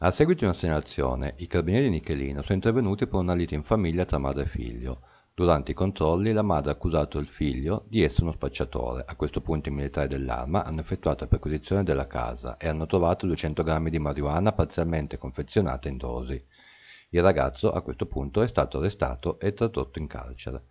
A seguito di una segnalazione, i carabinieri di Nichelino sono intervenuti per una lite in famiglia tra madre e figlio. Durante i controlli la madre ha accusato il figlio di essere uno spacciatore. A questo punto i militari dell'arma hanno effettuato la perquisizione della casa e hanno trovato 200 grammi di marijuana parzialmente confezionata in dosi. Il ragazzo a questo punto è stato arrestato e tradotto in carcere.